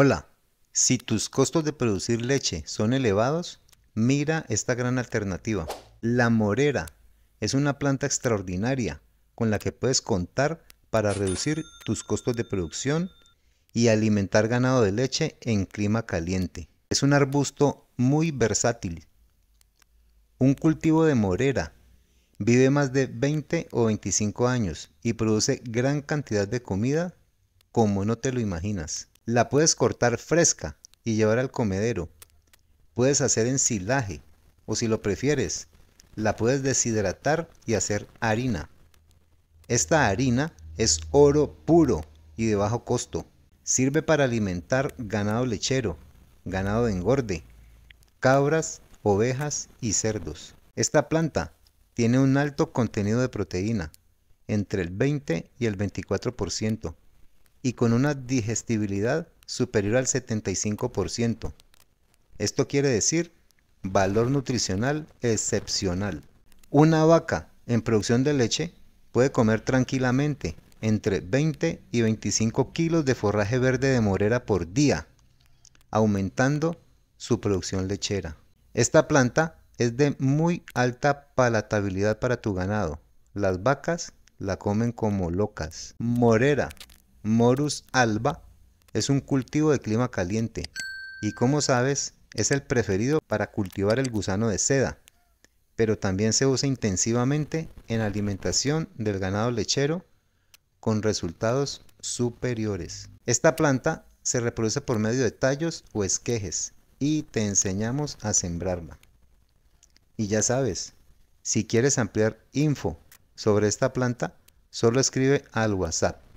Hola, si tus costos de producir leche son elevados, mira esta gran alternativa. La morera es una planta extraordinaria con la que puedes contar para reducir tus costos de producción y alimentar ganado de leche en clima caliente. Es un arbusto muy versátil. Un cultivo de morera vive más de 20 o 25 años y produce gran cantidad de comida como no te lo imaginas. La puedes cortar fresca y llevar al comedero. Puedes hacer ensilaje o si lo prefieres, la puedes deshidratar y hacer harina. Esta harina es oro puro y de bajo costo. Sirve para alimentar ganado lechero, ganado de engorde, cabras, ovejas y cerdos. Esta planta tiene un alto contenido de proteína, entre el 20 y el 24%, y con una digestibilidad superior al 75%. Esto quiere decir valor nutricional excepcional. Una vaca en producción de leche puede comer tranquilamente entre 20 y 25 kilos de forraje verde de morera por día, aumentando su producción lechera. Esta planta es de muy alta palatabilidad para tu ganado. Las vacas la comen como locas. Morera Morus alba es un cultivo de clima caliente y como sabes es el preferido para cultivar el gusano de seda, pero también se usa intensivamente en alimentación del ganado lechero con resultados superiores. Esta planta se reproduce por medio de tallos o esquejes y te enseñamos a sembrarla. Y ya sabes, si quieres ampliar info sobre esta planta, solo escribe al WhatsApp